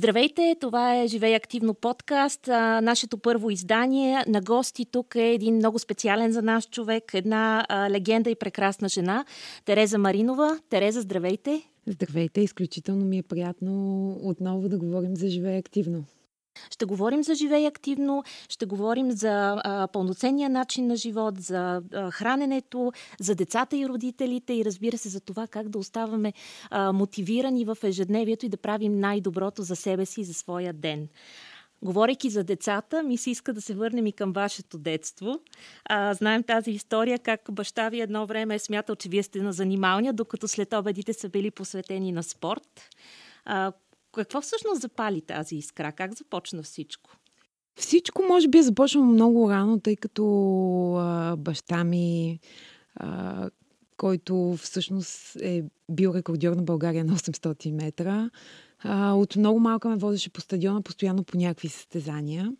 Здравейте, това е Живей активно подкаст, а, нашето първо издание. На гости тук е един много специален за нас човек, една а, легенда и прекрасна жена, Тереза Маринова. Тереза, здравейте! Здравейте, изключително ми е приятно отново да говорим за Живей активно. Ще говорим за живей активно, ще говорим за а, пълноценния начин на живот, за а, храненето, за децата и родителите и разбира се за това как да оставаме а, мотивирани в ежедневието и да правим най-доброто за себе си и за своя ден. Говорейки за децата, ми се иска да се върнем и към вашето детство. А, знаем тази история, как баща ви едно време е смятал, че вие сте на занималния, докато след обедите са били посветени на спорт. А, какво всъщност запали тази искра? Как започна всичко? Всичко може би е започнало много рано, тъй като а, баща ми, а, който всъщност е бил рекордьор на България на 800 метра, а, от много малка ме водеше по стадиона постоянно по някакви състезания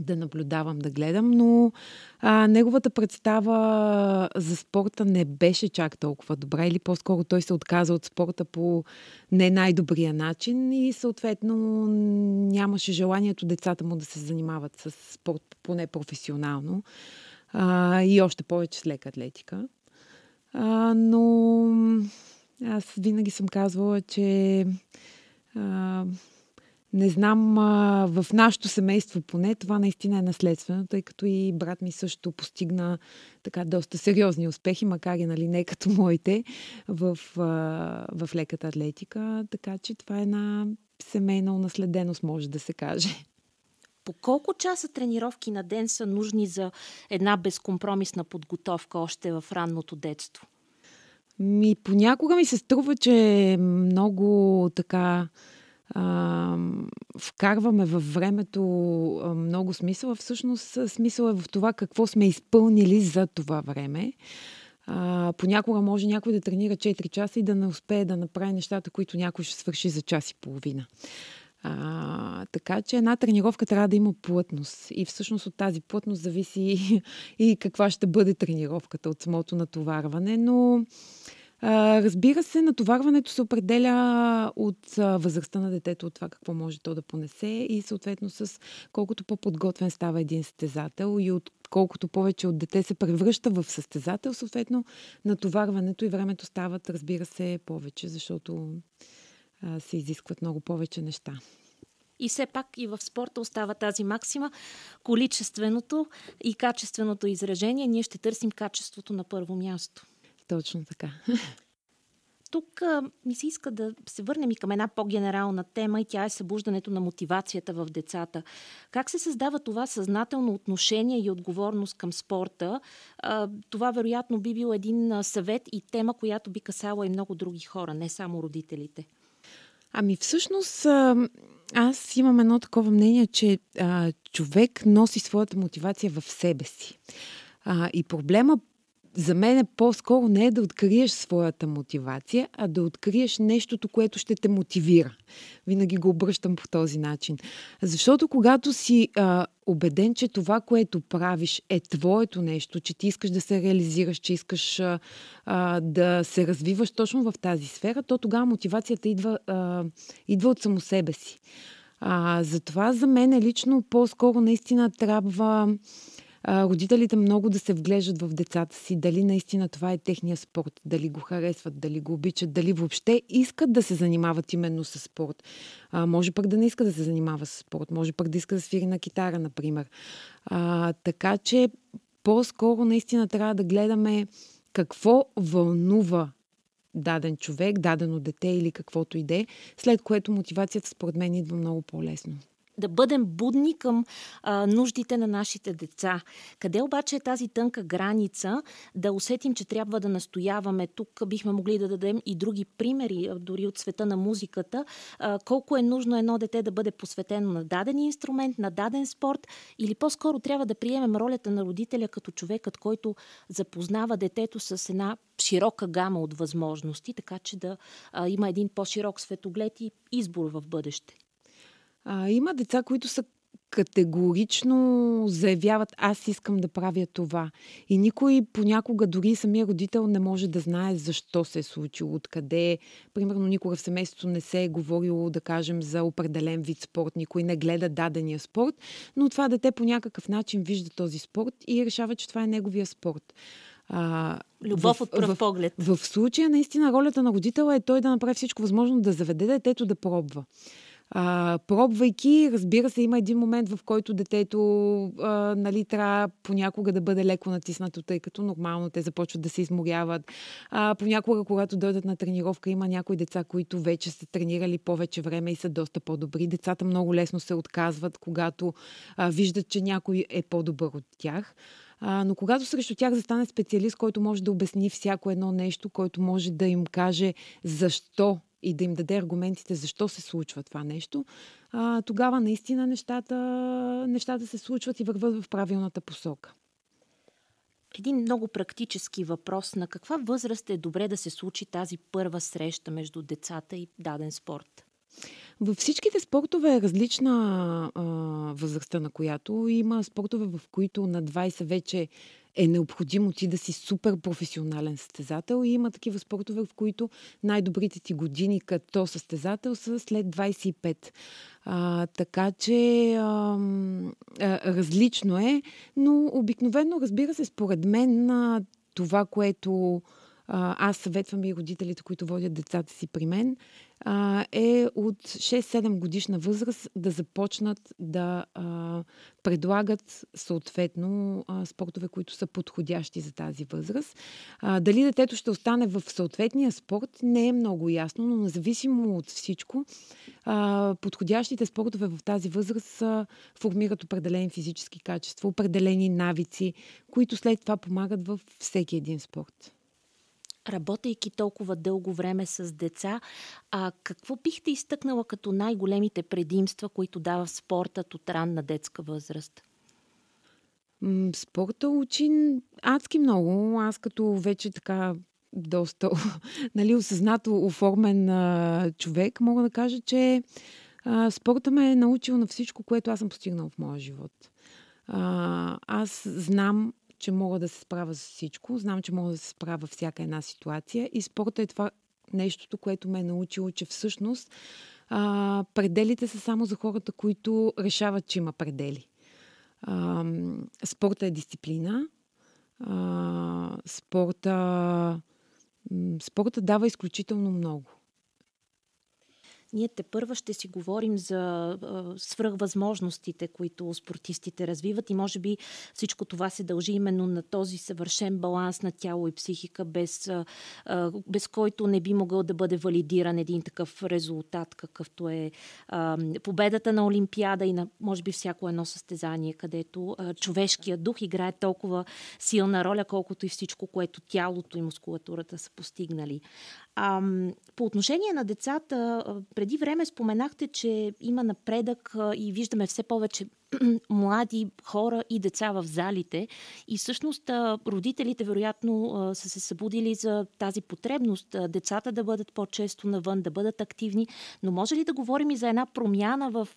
да наблюдавам, да гледам, но а, неговата представа за спорта не беше чак толкова добра или по-скоро той се отказа от спорта по не най-добрия начин и съответно нямаше желанието децата му да се занимават с спорт поне професионално а, и още повече с лека атлетика. А, но аз винаги съм казвала, че а, не знам, в нашето семейство поне това наистина е наследствено, тъй като и брат ми също постигна така доста сериозни успехи, макар и нали, не като моите, в, в леката атлетика. Така че това е една семейна унаследеност, може да се каже. По колко часа тренировки на ден са нужни за една безкомпромисна подготовка още в ранното детство? Ми, понякога ми се струва, че е много така вкарваме във времето много смисъл. Всъщност смисъл е в това какво сме изпълнили за това време. А, понякога може някой да тренира 4 часа и да не успее да направи нещата, които някой ще свърши за час и половина. А, така че една тренировка трябва да има плътност. И всъщност от тази плътност зависи и, и каква ще бъде тренировката от самото натоварване. Но разбира се, натоварването се определя от възрастта на детето, от това какво може то да понесе и съответно с колкото по-подготвен става един състезател и от колкото повече от дете се превръща в състезател, съответно натоварването и времето стават, разбира се, повече, защото а, се изискват много повече неща. И все пак и в спорта остава тази максима количественото и качественото изражение. Ние ще търсим качеството на първо място. Точно така. Тук а, ми се иска да се върнем и към една по-генерална тема и тя е събуждането на мотивацията в децата. Как се създава това съзнателно отношение и отговорност към спорта? А, това вероятно би бил един съвет и тема, която би касала и много други хора, не само родителите. Ами всъщност аз имам едно такова мнение, че а, човек носи своята мотивация в себе си. А, и проблема за мен е по-скоро не е да откриеш своята мотивация, а да откриеш нещото, което ще те мотивира. Винаги го обръщам по този начин. Защото когато си а, убеден, че това, което правиш е твоето нещо, че ти искаш да се реализираш, че искаш а, а, да се развиваш точно в тази сфера, то тогава мотивацията идва, а, идва от само себе си. А, затова за мен лично по-скоро наистина трябва родителите много да се вглеждат в децата си, дали наистина това е техния спорт, дали го харесват, дали го обичат, дали въобще искат да се занимават именно с спорт. А, може пък да не иска да се занимава с спорт, може пък да иска да свири на китара, например. А, така че по-скоро наистина трябва да гледаме какво вълнува даден човек, дадено дете или каквото иде, след което мотивацията според мен идва много по-лесно да бъдем будни към а, нуждите на нашите деца. Къде обаче е тази тънка граница да усетим, че трябва да настояваме? Тук бихме могли да дадем и други примери, дори от света на музиката. А, колко е нужно едно дете да бъде посветено на даден инструмент, на даден спорт или по-скоро трябва да приемем ролята на родителя като човекът, който запознава детето с една широка гама от възможности, така че да а, има един по-широк светоглед и избор в бъдеще. А, има деца, които са категорично заявяват аз искам да правя това. И никой понякога, дори самия родител, не може да знае защо се е случило, откъде. Е. Примерно никога в семейството не се е говорило, да кажем, за определен вид спорт. Никой не гледа дадения спорт, но това дете по някакъв начин вижда този спорт и решава, че това е неговия спорт. А, Любов в, от пръв поглед. В, в, случая, наистина, ролята на родител е той да направи всичко възможно да заведе детето да пробва. А, пробвайки, разбира се, има един момент, в който детето а, нали, трябва понякога да бъде леко натиснато, тъй като нормално те започват да се изморяват. А, понякога, когато дойдат на тренировка, има някои деца, които вече са тренирали повече време и са доста по-добри. Децата много лесно се отказват, когато а, виждат, че някой е по-добър от тях. А, но когато срещу тях застане специалист, който може да обясни всяко едно нещо, който може да им каже защо и да им даде аргументите защо се случва това нещо, а, тогава наистина нещата, нещата се случват и върват в правилната посока. Един много практически въпрос. На каква възраст е добре да се случи тази първа среща между децата и даден спорт? Във всичките спортове е различна а, възрастта, на която има спортове, в които на 20 вече е необходимо ти да си супер професионален състезател и има такива спортове, в които най-добрите ти години като състезател са след 25. А, така че а, а, различно е, но обикновено, разбира се, според мен а, това, което аз съветвам и родителите, които водят децата си при мен, а, е от 6-7 годишна възраст да започнат да а, предлагат съответно а, спортове, които са подходящи за тази възраст. А, дали детето ще остане в съответния спорт не е много ясно, но независимо от всичко, а, подходящите спортове в тази възраст а, формират определени физически качества, определени навици, които след това помагат във всеки един спорт. Работейки толкова дълго време с деца, а какво бихте изтъкнала като най-големите предимства, които дава спортът от ранна детска възраст? Спорта учи адски много. Аз като вече така доста нали, осъзнато оформен а, човек, мога да кажа, че а, спорта ме е научил на всичко, което аз съм постигнал в моя живот. А, аз знам че мога да се справя с всичко, знам, че мога да се справя всяка една ситуация и спорта е това нещото, което ме е научило, че всъщност а, пределите са само за хората, които решават, че има предели. А, спорта е дисциплина, а, спорта, спорта дава изключително много. Ние те първа ще си говорим за а, свръхвъзможностите, които спортистите развиват и може би всичко това се дължи именно на този съвършен баланс на тяло и психика, без, а, без който не би могъл да бъде валидиран един такъв резултат, какъвто е а, победата на Олимпиада и на, може би, всяко едно състезание, където а, човешкият дух играе толкова силна роля, колкото и всичко, което тялото и мускулатурата са постигнали. А, по отношение на децата, преди време споменахте, че има напредък и виждаме все повече млади хора и деца в залите. И всъщност родителите, вероятно, са се събудили за тази потребност децата да бъдат по-често навън, да бъдат активни. Но може ли да говорим и за една промяна в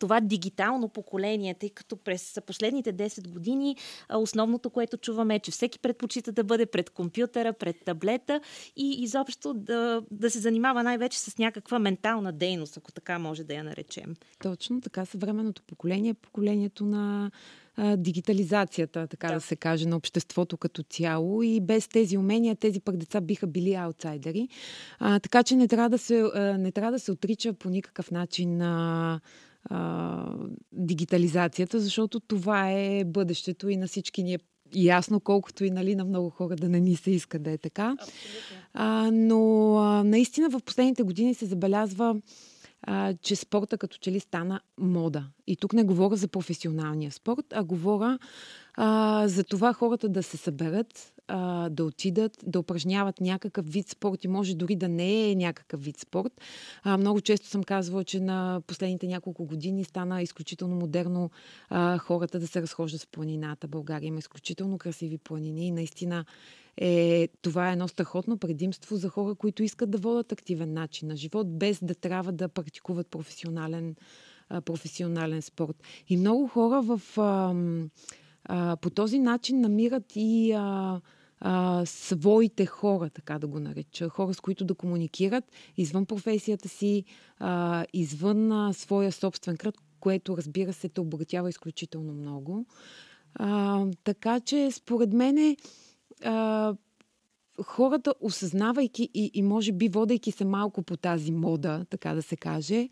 това дигитално поколение, тъй като през последните 10 години основното, което чуваме е, че всеки предпочита да бъде пред компютъра, пред таблета и изобщо да, да се занимава най-вече с някаква ментална дейност, ако така може да я наречем. Точно така, съвременното поколение поколение поколението на а, дигитализацията, така да. да се каже, на обществото като цяло. И без тези умения, тези пък деца биха били аутсайдери. А, така че не трябва да се, а, не трябва да се отрича по никакъв начин на дигитализацията, защото това е бъдещето и на всички ни е ясно, колкото и нали, на много хора да не ни се иска да е така. А, но а, наистина в последните години се забелязва а, че спорта като че ли стана мода. И тук не говоря за професионалния спорт, а говоря а, за това хората да се съберат, а, да отидат, да упражняват някакъв вид спорт и може дори да не е някакъв вид спорт. А, много често съм казвала, че на последните няколко години стана изключително модерно а, хората да се разхождат в планината. България има изключително красиви планини и наистина е, това е едно страхотно предимство за хора, които искат да водят активен начин на живот, без да трябва да практикуват професионален, а, професионален спорт. И много хора в, а, а, по този начин намират и а, а, своите хора, така да го нареча, хора с които да комуникират извън професията си, а, извън а, своя собствен кръг, което разбира се те обогатява изключително много. А, така че според мен е хората, осъзнавайки и, и може би водейки се малко по тази мода, така да се каже,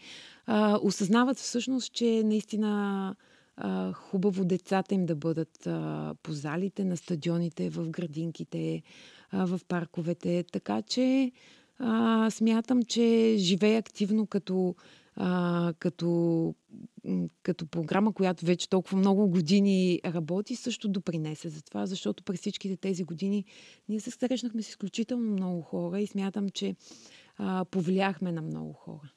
а, осъзнават всъщност, че наистина а, хубаво децата им да бъдат а, по залите, на стадионите, в градинките, а, в парковете. Така че а, смятам, че живее активно като, а, като, като програма, която вече толкова много години работи, също допринесе за това, защото през всичките тези години ние се срещнахме с изключително много хора и смятам, че повлияхме на много хора.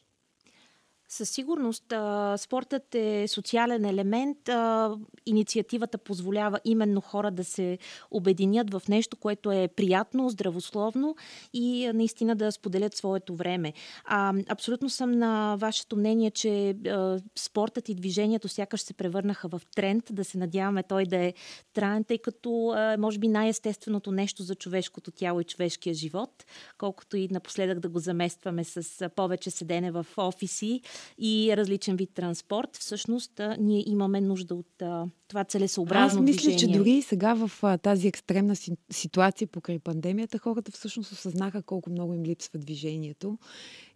Със сигурност а, спортът е социален елемент. А, инициативата позволява именно хора да се обединят в нещо, което е приятно, здравословно и а, наистина да споделят своето време. А, абсолютно съм на вашето мнение, че а, спортът и движението сякаш се превърнаха в тренд. Да се надяваме той да е траен, тъй като а, може би най-естественото нещо за човешкото тяло и човешкия живот, колкото и напоследък да го заместваме с повече седене в офиси и различен вид транспорт, всъщност ние имаме нужда от това целесообразно Аз мисля, движение. че дори и сега в тази екстремна ситуация покрай пандемията, хората всъщност осъзнаха колко много им липсва движението.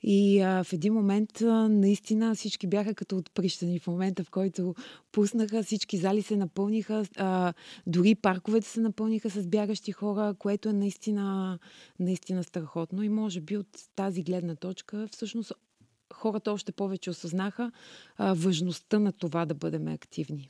И а, в един момент а, наистина всички бяха като отприщани. В момента, в който пуснаха, всички зали се напълниха, а, дори парковете се напълниха с бягащи хора, което е наистина, наистина страхотно. И може би от тази гледна точка всъщност хората още повече осъзнаха а, важността на това да бъдем активни.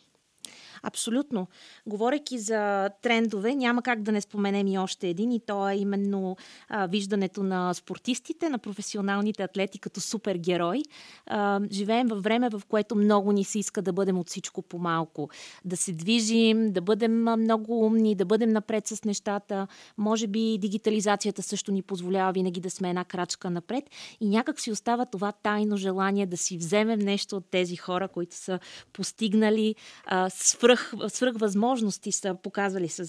Абсолютно. Говорейки за трендове, няма как да не споменем и още един и то е именно а, виждането на спортистите, на професионалните атлети като супергерой. А, живеем във време, в което много ни се иска да бъдем от всичко по-малко. Да се движим, да бъдем много умни, да бъдем напред с нещата. Може би дигитализацията също ни позволява винаги да сме една крачка напред и някак си остава това тайно желание да си вземем нещо от тези хора, които са постигнали а, свръх свръх, възможности са показвали с,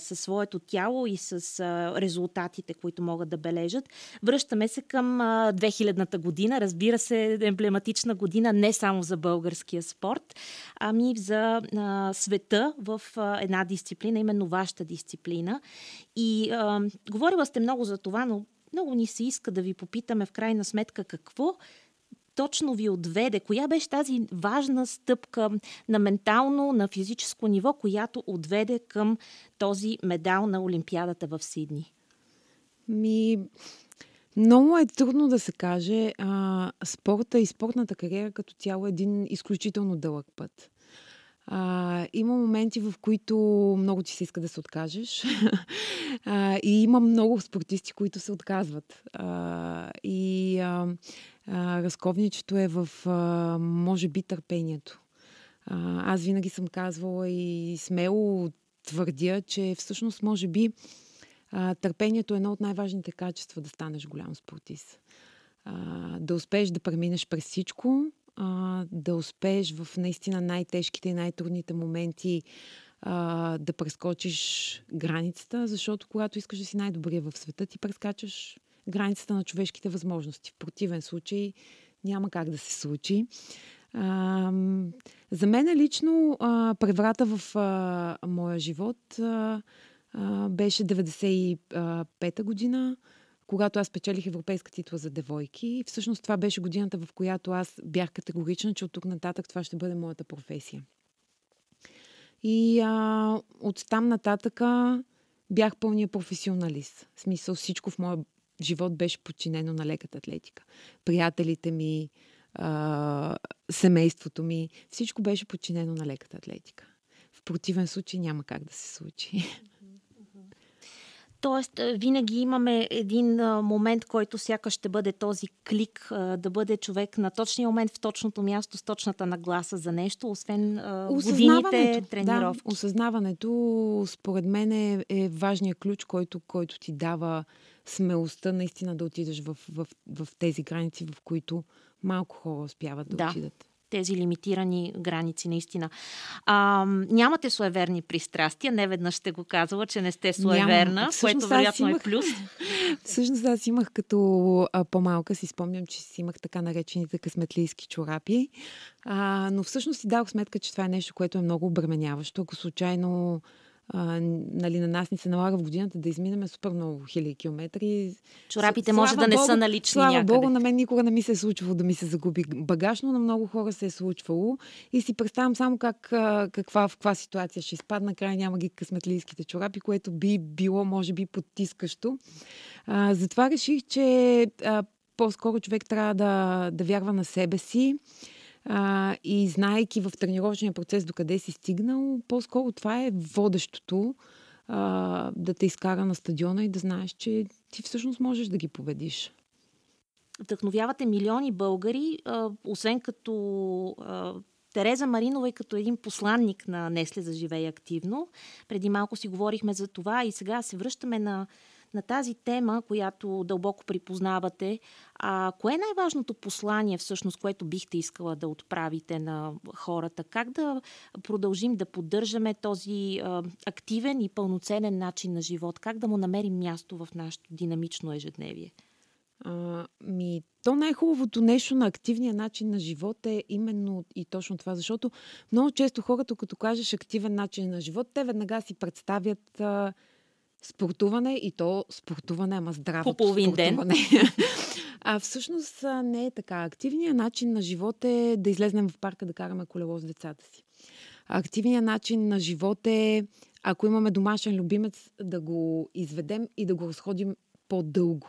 със своето тяло и с резултатите, които могат да бележат. Връщаме се към 2000-та година, разбира се, емблематична година не само за българския спорт, ами за а, света в а, една дисциплина, именно вашата дисциплина. И а, говорила сте много за това, но много ни се иска да ви попитаме в крайна сметка какво точно ви отведе? Коя беше тази важна стъпка на ментално, на физическо ниво, която отведе към този медал на Олимпиадата в Сидни? Ми, много е трудно да се каже. А, спорта и спортната кариера като цяло е един изключително дълъг път. А, има моменти, в които много ти се иска да се откажеш. а, и има много спортисти, които се отказват. А, и а, а, разковничето е в, а, може би, търпението. А, аз винаги съм казвала и смело твърдя, че всъщност, може би, а, търпението е едно от най-важните качества да станеш голям спортист. А, да успееш да преминеш през всичко, а, да успееш в наистина най-тежките и най-трудните моменти а, да прескочиш границата, защото когато искаш да си най-добрия в света, ти прескачаш границата на човешките възможности. В противен случай няма как да се случи. А, за мен лично а, преврата в а, моя живот а, а, беше 95-та година когато аз печелих европейска титла за девойки. И всъщност това беше годината, в която аз бях категорична, че от тук нататък това ще бъде моята професия. И а, от там нататъка бях пълния професионалист. В смисъл всичко в моя живот беше подчинено на леката атлетика. Приятелите ми, а, семейството ми, всичко беше подчинено на леката атлетика. В противен случай няма как да се случи. Тоест, винаги имаме един момент, който сякаш ще бъде този клик, да бъде човек на точния момент в точното място, с точната нагласа за нещо, освен годините тренировки. Да, осъзнаването, според мен, е, е важният ключ, който, който ти дава смелостта наистина да отидеш в, в, в тези граници, в които малко хора успяват да, да. отидат тези лимитирани граници, наистина. А, нямате суеверни пристрастия, не веднъж сте го казала, че не сте суеверна, което вероятно е имах, е плюс. Всъщност аз имах като а, по-малка, си спомням, че си имах така наречените късметлийски чорапи, а, но всъщност си дадох сметка, че това е нещо, което е много обременяващо. Ако случайно а, нали, на нас ни се налага в годината да изминаме супер много хиляди километри. Чорапите слава може да не Богу, са налични слава някъде. Богу, на мен никога не ми се е случвало да ми се загуби багаж, но на много хора се е случвало. И си представям само как, каква, в каква ситуация ще изпадна. Край няма ги късметлийските чорапи, което би било, може би, потискащо. А, затова реших, че а, по-скоро човек трябва да, да вярва на себе си а, и знаеки в тренировъчния процес докъде си стигнал, по-скоро това е водещото а, да те изкара на стадиона и да знаеш, че ти всъщност можеш да ги победиш. Вдъхновявате милиони българи, а, освен като а, Тереза Маринова и като един посланник на Несле за живее активно. Преди малко си говорихме за това и сега се връщаме на на тази тема, която дълбоко припознавате, а, кое е най-важното послание всъщност, което бихте искала да отправите на хората? Как да продължим да поддържаме този а, активен и пълноценен начин на живот? Как да му намерим място в нашето динамично ежедневие? А, ми, то най-хубавото нещо на активния начин на живот е именно и точно това, защото много често хората, като кажеш активен начин на живот, те веднага си представят а, спортуване и то спортуване, ама здраво. По половин ден. А всъщност не е така. Активният начин на живот е да излезнем в парка да караме колело с децата си. Активният начин на живот е, ако имаме домашен любимец, да го изведем и да го разходим по-дълго.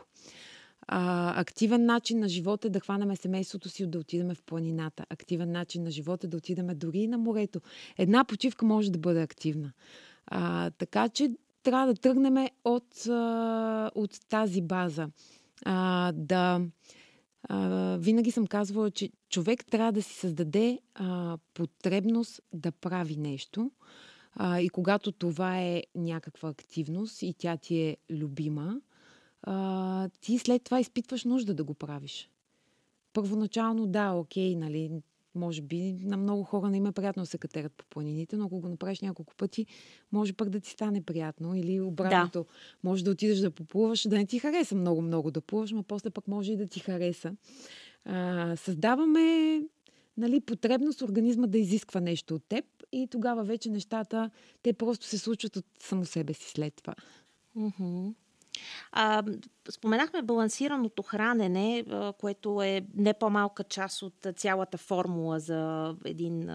А, активен начин на живота е да хванаме семейството си, да отидеме в планината. Активен начин на живота е да отидеме дори и на морето. Една почивка може да бъде активна. А, така че трябва да тръгнем от, от тази база. А, да, а, винаги съм казвала, че човек трябва да си създаде а, потребност да прави нещо. А, и когато това е някаква активност и тя ти е любима, а, ти след това изпитваш нужда да го правиш. Първоначално да, окей, нали, може би на много хора не им е приятно да се катерат по планините, но ако го направиш няколко пъти, може пък да ти стане приятно. Или обратното, да. може да отидеш да поплуваш, да не ти хареса много-много да плуваш, но после пък може и да ти хареса. А, създаваме нали, потребност организма да изисква нещо от теб и тогава вече нещата, те просто се случват от само себе си след това. Mm-hmm. А, споменахме балансираното хранене, което е не по-малка част от цялата формула за един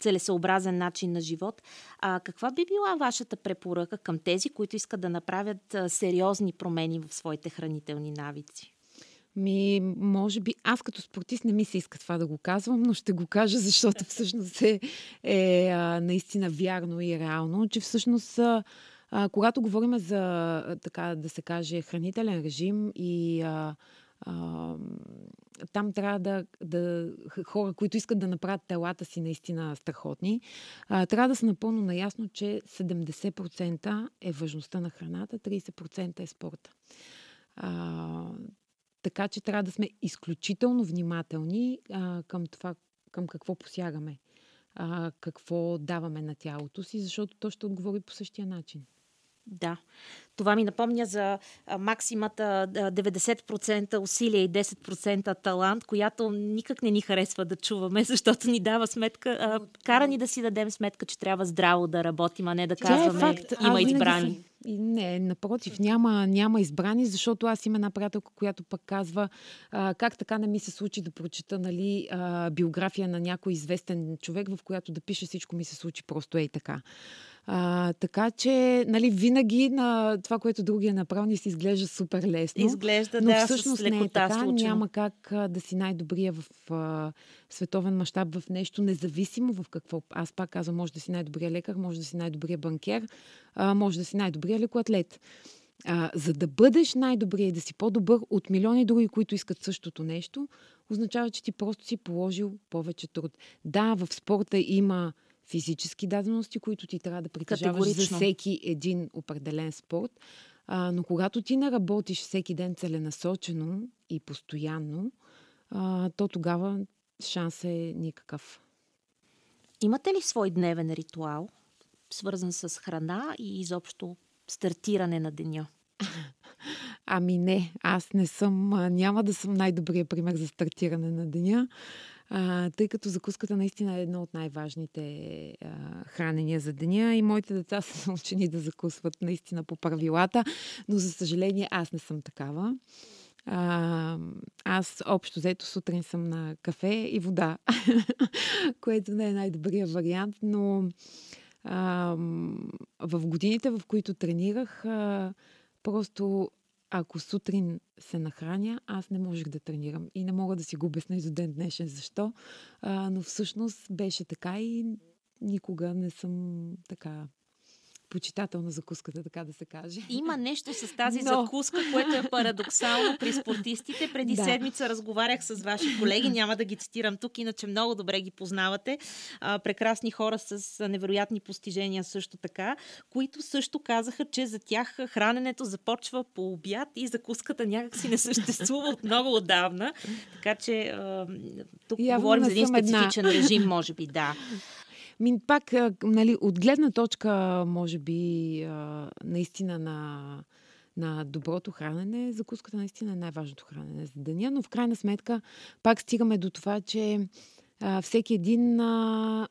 целесообразен начин на живот. А, каква би била вашата препоръка към тези, които искат да направят сериозни промени в своите хранителни навици? Ми, може би, аз като спортист не ми се иска това да го казвам, но ще го кажа, защото всъщност е, е а, наистина вярно и реално, че всъщност а, а, когато говорим за, така да се каже, хранителен режим и а, а, там трябва да, да хора, които искат да направят телата си наистина страхотни, а, трябва да са напълно наясно, че 70% е важността на храната, 30% е спорта. А, така че трябва да сме изключително внимателни а, към това, към какво посягаме а, какво даваме на тялото си, защото то ще отговори по същия начин. Да. Това ми напомня за максимата 90% усилие и 10% талант, която никак не ни харесва да чуваме, защото ни дава сметка, кара ни да си дадем сметка, че трябва здраво да работим, а не да е казваме има избрани. Винаги и не, напротив, няма, няма избрани, защото аз имам една приятелка, която пък казва а, как така не ми се случи да прочета нали, а, биография на някой известен човек, в която да пише всичко ми се случи просто ей така. А, така че, нали, винаги на това, което другия е направил, ни се изглежда супер лесно. Изглежда, но да, всъщност с не е така. Случайно. Няма как да си най-добрия в а, световен мащаб в нещо, независимо в какво. Аз пак казвам, може да си най-добрия лекар, може да си най-добрия банкер, а, може да си най-добрия лекоатлет. А, за да бъдеш най-добрия и да си по-добър от милиони други, които искат същото нещо, означава, че ти просто си положил повече труд. Да, в спорта има физически дадености, които ти трябва да притежаваш за всеки един определен спорт. А, но когато ти не работиш всеки ден целенасочено и постоянно, а, то тогава шанс е никакъв. Имате ли свой дневен ритуал, свързан с храна и изобщо стартиране на деня? Ами не, аз не съм, няма да съм най-добрия пример за стартиране на деня а, тъй като закуската наистина е едно от най-важните а, хранения за деня и моите деца са научени да закусват наистина по правилата, но за съжаление аз не съм такава. А, аз общо взето сутрин съм на кафе и вода, което не е най-добрия вариант, но а, в годините, в които тренирах, а, просто ако сутрин се нахраня, аз не можех да тренирам. И не мога да си го обясня и до ден днешен защо. А, но всъщност беше така и никога не съм така почитател на закуската, така да се каже. Има нещо с тази Но... закуска, което е парадоксално при спортистите. Преди да. седмица разговарях с ваши колеги, няма да ги цитирам тук, иначе много добре ги познавате. А, прекрасни хора с невероятни постижения също така, които също казаха, че за тях храненето започва по обяд и закуската някакси не съществува от много отдавна. Така че а, тук Явно говорим за един специфичен една. режим, може би, да. Мин пак, нали, от гледна точка, може би, наистина на, на доброто хранене, закуската наистина е най-важното хранене за деня, но в крайна сметка пак стигаме до това, че всеки един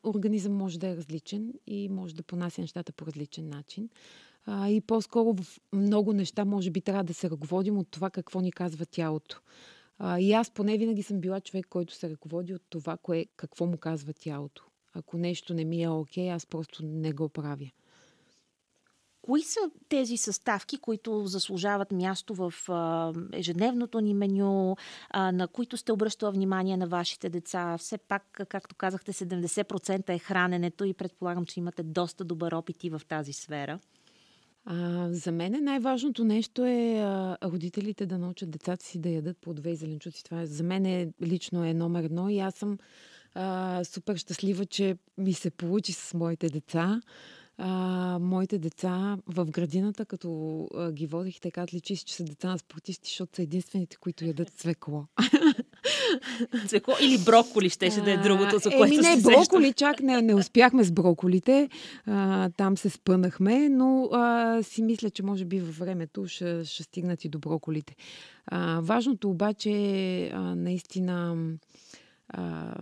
организъм може да е различен и може да понася нещата по различен начин. и по-скоро в много неща, може би, трябва да се ръководим от това какво ни казва тялото. и аз поне винаги съм била човек, който се ръководи от това, кое, какво му казва тялото. Ако нещо не ми е окей, аз просто не го правя. Кои са тези съставки, които заслужават място в а, ежедневното ни меню, а, на които сте обръщали внимание на вашите деца? Все пак, както казахте, 70% е храненето и предполагам, че имате доста добър опит и в тази сфера. А, за мен е най-важното нещо е а, родителите да научат децата си да ядат по две зеленчуци. Това е, за мен е лично е номер едно и аз съм а, супер щастлива, че ми се получи с моите деца. А, моите деца в градината, като а, ги водих, така отличи че са деца на спортисти, защото са единствените, които ядат цвекло. Цвекло или броколи щеше да е другото, за което Еми, не, броколи, чак не, не успяхме с броколите. А, там се спънахме, но а, си мисля, че може би във времето ще, ще стигнат и до броколите. А, важното обаче е наистина а,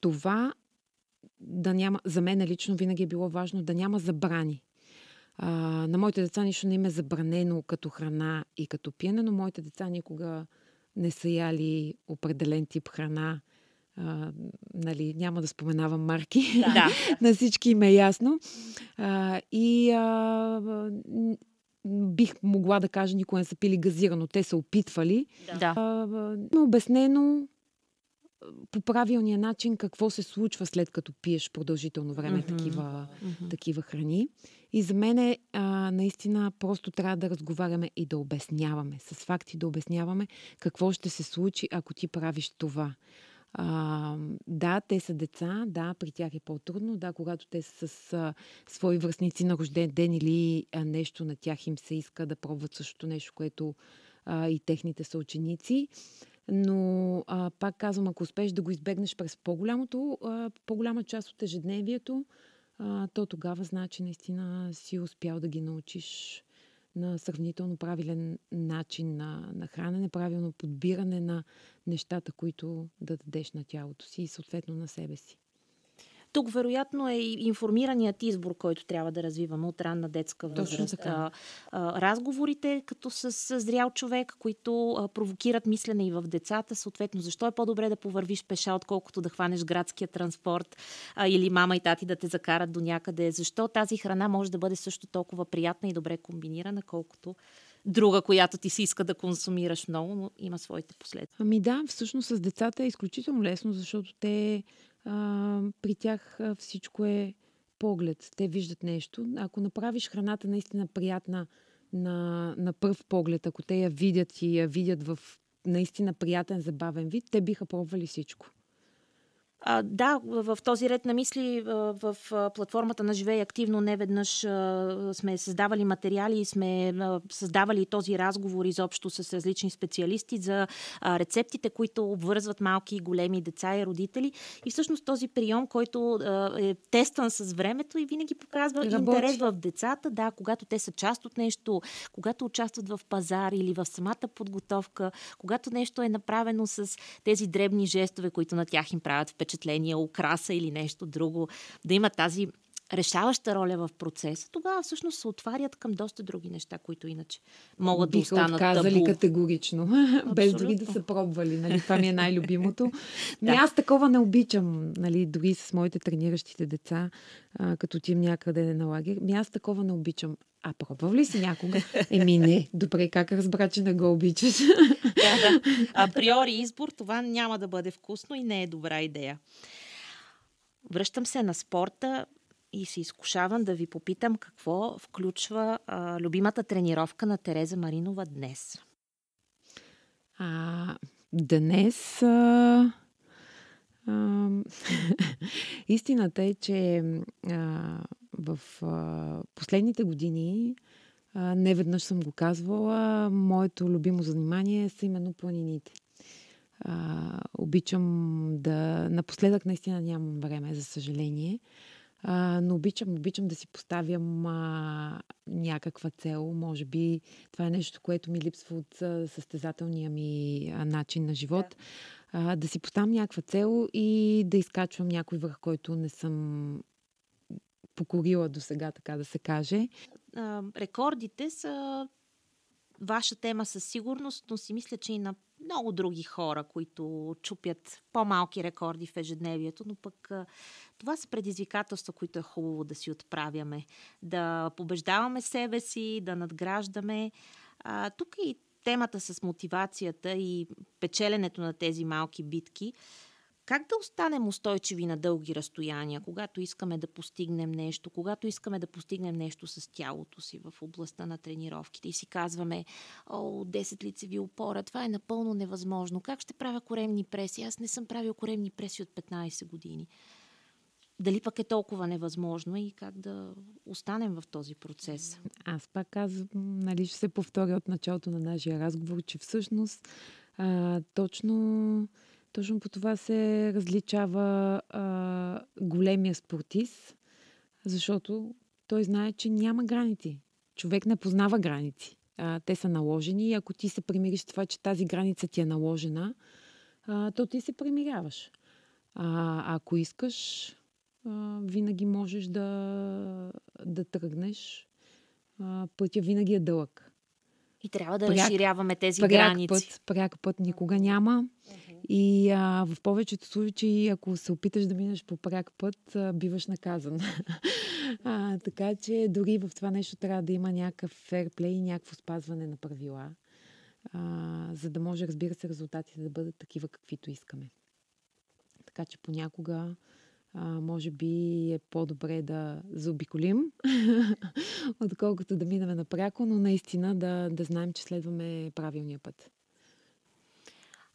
това да няма, за мен лично винаги е било важно да няма забрани. А, на моите деца нищо не им е забранено като храна и като пиене, но моите деца никога не са яли определен тип храна. А, нали, няма да споменавам марки. Да. на всички им е ясно. А, и а, бих могла да кажа, никога не са пили газирано. Те са опитвали. Да. А, обяснено по правилния начин какво се случва след като пиеш продължително време mm-hmm. такива, mm-hmm. такива храни. И за мен е, а, наистина просто трябва да разговаряме и да обясняваме, с факти да обясняваме какво ще се случи, ако ти правиш това. А, да, те са деца, да, при тях е по-трудно, да, когато те са с а, свои връзници на рожден ден или а, нещо на тях им се иска да пробват същото нещо, което а, и техните съученици. ученици но а, пак казвам, ако успееш да го избегнеш през по-голямото, а, по-голяма част от ежедневието, а, то тогава значи наистина си успял да ги научиш на сравнително правилен начин на, на хранене, правилно подбиране на нещата, които да дадеш на тялото си и съответно на себе си. Тук вероятно е и информираният избор, който трябва да развиваме от ранна детска възраст. Точно така. Разговорите като с зрял човек, които провокират мислене и в децата, съответно, защо е по-добре да повървиш пеша, отколкото да хванеш градския транспорт или мама и тати да те закарат до някъде. Защо тази храна може да бъде също толкова приятна и добре комбинирана, колкото друга, която ти си иска да консумираш много, но има своите последствия. Ами да, всъщност с децата е изключително лесно, защото те а, при тях всичко е поглед. Те виждат нещо. Ако направиш храната наистина приятна на, на пръв поглед, ако те я видят и я видят в наистина приятен, забавен вид, те биха пробвали всичко. А, да, в този ред на мисли в платформата на Живей активно не веднъж сме създавали материали и сме създавали този разговор изобщо с различни специалисти за рецептите, които обвързват малки и големи деца и родители. И всъщност този прием, който е тестван с времето и винаги показва Работи. интерес в децата, да, когато те са част от нещо, когато участват в пазар или в самата подготовка, когато нещо е направено с тези дребни жестове, които на тях им правят впечатление впечатление, украса или нещо друго, да има тази решаваща роля в процеса, тогава всъщност се отварят към доста други неща, които иначе могат Биха да останат отказали казали категорично, Абсолютно. без дори да са пробвали. Нали? Това ми е най-любимото. Ами да. Аз такова не обичам, нали? дори с моите трениращите деца, а, като тим някъде на лагер. Но ами аз такова не обичам. А пробвал ли си някога? Еми не. Добре, как разбра, че не го обичаш? Да, да. Априори избор, това няма да бъде вкусно и не е добра идея. Връщам се на спорта и се изкушавам да ви попитам какво включва а, любимата тренировка на Тереза Маринова днес. А, днес а, истината е, че в последните години не веднъж съм го казвала. Моето любимо занимание са именно планините. обичам да... Напоследък наистина нямам време, за съжаление. но обичам, обичам да си поставям а, някаква цел. Може би това е нещо, което ми липсва от състезателния ми начин на живот. Да а, да си поставям някаква цел и да изкачвам някой върх, който не съм покорила до сега, така да се каже. А, рекордите са ваша тема със сигурност, но си мисля, че и на много други хора, които чупят по-малки рекорди в ежедневието, но пък това са предизвикателства, които е хубаво да си отправяме. Да побеждаваме себе си, да надграждаме. А, тук и темата с мотивацията и печеленето на тези малки битки, как да останем устойчиви на дълги разстояния, когато искаме да постигнем нещо, когато искаме да постигнем нещо с тялото си в областта на тренировките и си казваме, о, 10 лицеви опора, това е напълно невъзможно. Как ще правя коремни преси? Аз не съм правил коремни преси от 15 години дали пък е толкова невъзможно и как да останем в този процес. Аз пак казвам, нали, ще се повторя от началото на нашия разговор, че всъщност а, точно, точно по това се различава а, големия спортист, защото той знае, че няма граници. Човек не познава граници. А, те са наложени и ако ти се примириш това, че тази граница ти е наложена, а, то ти се примиряваш. А, ако искаш винаги можеш да, да тръгнеш. А, пътя винаги е дълъг. И трябва да пряк, разширяваме тези пряк граници. Път, пряк път никога няма. Uh-huh. И а, в повечето случаи, ако се опиташ да минеш по пряк път, а, биваш наказан. а, така че дори в това нещо трябва да има някакъв ферплей и някакво спазване на правила, а, за да може, разбира се, резултатите да бъдат такива, каквито искаме. Така че понякога а, може би е по-добре да заобиколим, отколкото да минаме напряко, но наистина да, да знаем, че следваме правилния път.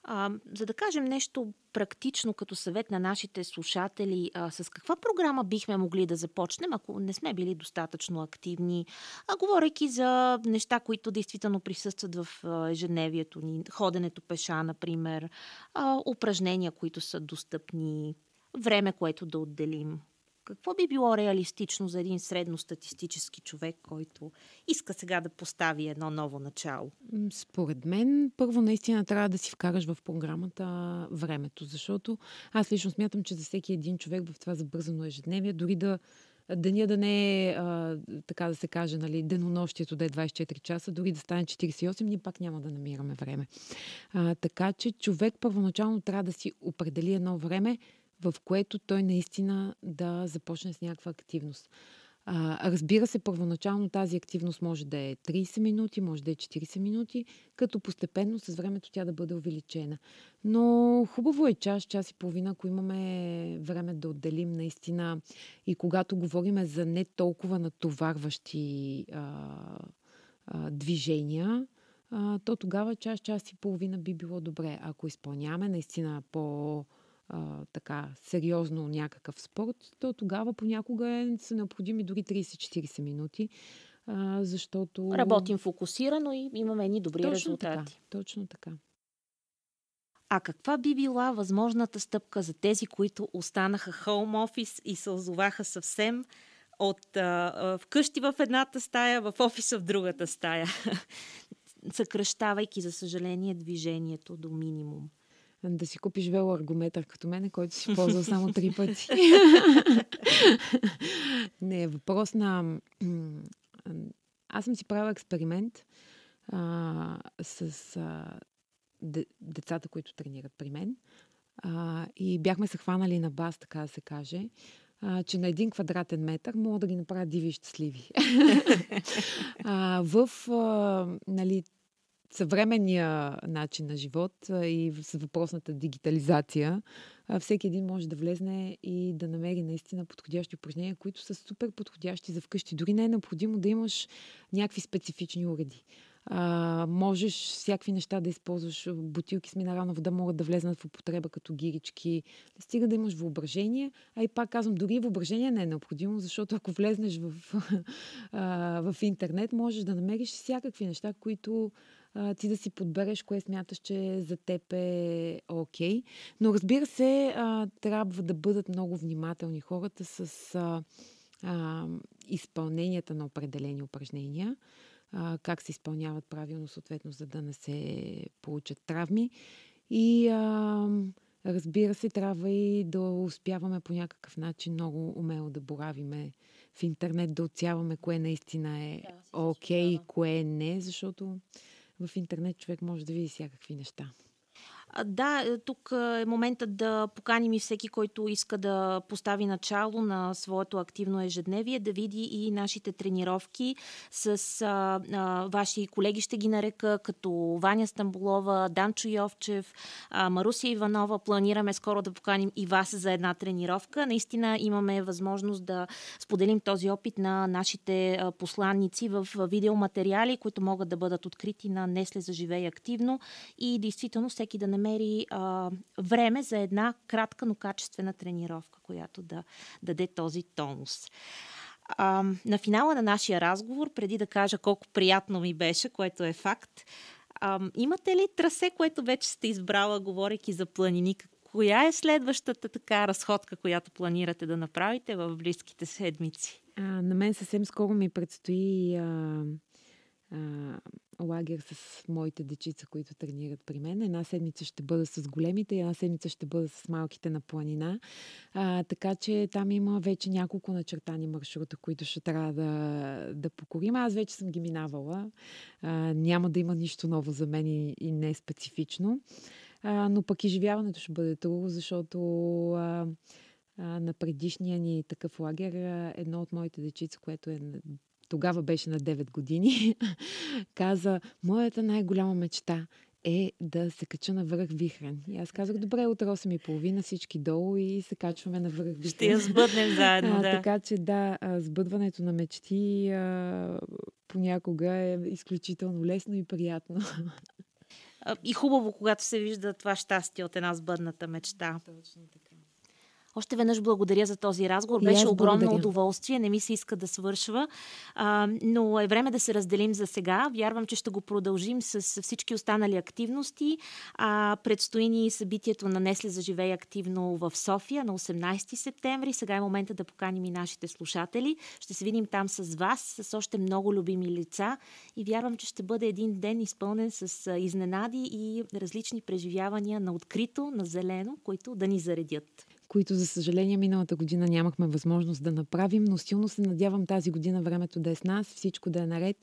А, за да кажем нещо практично като съвет на нашите слушатели, а, с каква програма бихме могли да започнем, ако не сме били достатъчно активни, а говорейки за неща, които действително присъстват в ежедневието ни, ходенето пеша, например, а, упражнения, които са достъпни, време, което да отделим. Какво би било реалистично за един средностатистически човек, който иска сега да постави едно ново начало? Според мен, първо наистина трябва да си вкараш в програмата времето, защото аз лично смятам, че за всеки един човек в това забързано ежедневие, дори да деня да не е, а, така да се каже, нали, денонощието да е 24 часа, дори да стане 48, ние пак няма да намираме време. А, така че човек първоначално трябва да си определи едно време, в което той наистина да започне с някаква активност. А, разбира се, първоначално тази активност може да е 30 минути, може да е 40 минути, като постепенно с времето тя да бъде увеличена. Но хубаво е час, час и половина, ако имаме време да отделим наистина и когато говорим за не толкова натоварващи а, а, движения, а, то тогава час, час и половина би било добре. Ако изпълняваме наистина по- а, така сериозно някакъв спорт, то тогава понякога е, са необходими дори 30-40 минути, а, защото... Работим фокусирано и имаме едни добри точно резултати. Така, точно така. А каква би била възможната стъпка за тези, които останаха хоум офис и се озоваха съвсем от а, вкъщи в едната стая, в офиса в другата стая, съкръщавайки, за съжаление, движението до минимум? да си купиш велоаргометър като мене, който си ползвал само три пъти. Не, е въпрос на... Аз съм си правила експеримент а, с а, де, децата, които тренират при мен. А, и бяхме се хванали на бас, така да се каже а, че на един квадратен метър мога да ги направя диви и щастливи. а, в а, нали, съвременния начин на живот и с въпросната дигитализация, всеки един може да влезне и да намери наистина подходящи упражнения, които са супер подходящи за вкъщи. Дори не е необходимо да имаш някакви специфични уреди. А, можеш всякакви неща да използваш. Бутилки с минерална вода могат да влезнат в употреба като гирички. Стига да имаш въображение. А и пак казвам, дори въображение не е необходимо, защото ако влезнеш в, а, в интернет, можеш да намериш всякакви неща, които а, ти да си подбереш кое смяташ, че за теб е окей. Okay. Но разбира се, а, трябва да бъдат много внимателни хората с а, а, изпълненията на определени упражнения а, как се изпълняват правилно, съответно, за да не се получат травми. И а, разбира се, трябва и да успяваме по някакъв начин много умело да боравиме в интернет, да отсяваме кое наистина е окей да, okay, и кое не, защото в интернет човек може да види всякакви неща. Да, е, тук е, е моментът да поканим и всеки, който иска да постави начало на своето активно ежедневие, да види и нашите тренировки с а, а, ваши колеги, ще ги нарека, като Ваня Стамбулова, Данчо Йовчев, а, Маруся Иванова. Планираме скоро да поканим и вас за една тренировка. Наистина имаме възможност да споделим този опит на нашите посланници в видеоматериали, които могат да бъдат открити на Несле за живее активно и действително всеки да намери намери а, време за една кратка, но качествена тренировка, която да, да даде този тонус. А, на финала на нашия разговор, преди да кажа колко приятно ми беше, което е факт, а, имате ли трасе, което вече сте избрала, говорейки за планини? Коя е следващата така разходка, която планирате да направите в близките седмици? А, на мен съвсем скоро ми предстои а, а, лагер с моите дечица, които тренират при мен. Една седмица ще бъда с големите, една седмица ще бъда с малките на планина. А, така че там има вече няколко начертани маршрута, които ще трябва да, да покорим. Аз вече съм ги минавала. А, няма да има нищо ново за мен и, и не е специфично. А, но пък изживяването ще бъде друго, защото а, а, на предишния ни такъв лагер едно от моите дечица, което е тогава беше на 9 години, каза, моята най-голяма мечта е да се кача на връх Вихрен. И аз казах, добре, и 8.30 всички долу и се качваме на връх Вихрен. Ще я сбъднем заедно, а, Така че да, сбъдването на мечти а, понякога е изключително лесно и приятно. И хубаво, когато се вижда това щастие от една сбъдната мечта. Точно така. Още веднъж благодаря за този разговор. Беше огромно благодаря. удоволствие. Не ми се иска да свършва. А, но е време да се разделим за сега. Вярвам, че ще го продължим с всички останали активности. А, предстои ни събитието на Несли за живее активно в София на 18 септември. Сега е момента да поканим и нашите слушатели. Ще се видим там с вас, с още много любими лица и вярвам, че ще бъде един ден изпълнен с изненади и различни преживявания на открито, на зелено, които да ни заредят които за съжаление миналата година нямахме възможност да направим, но силно се надявам тази година времето да е с нас, всичко да е наред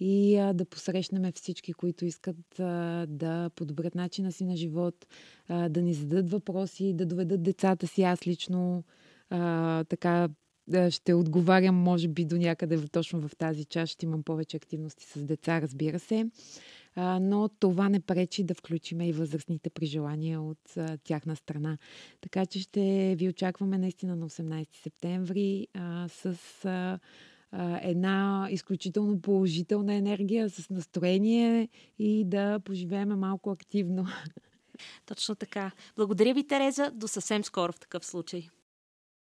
и а, да посрещнем всички, които искат а, да подобрят начина си на живот, а, да ни зададат въпроси, да доведат децата си. Аз лично а, така ще отговарям, може би, до някъде точно в тази част. Ще имам повече активности с деца, разбира се но това не пречи да включиме и възрастните при желание от тяхна страна. Така че ще ви очакваме наистина на 18 септември с. една изключително положителна енергия, с настроение и да поживеем малко активно. Точно така. Благодаря ви, Тереза. До съвсем скоро в такъв случай.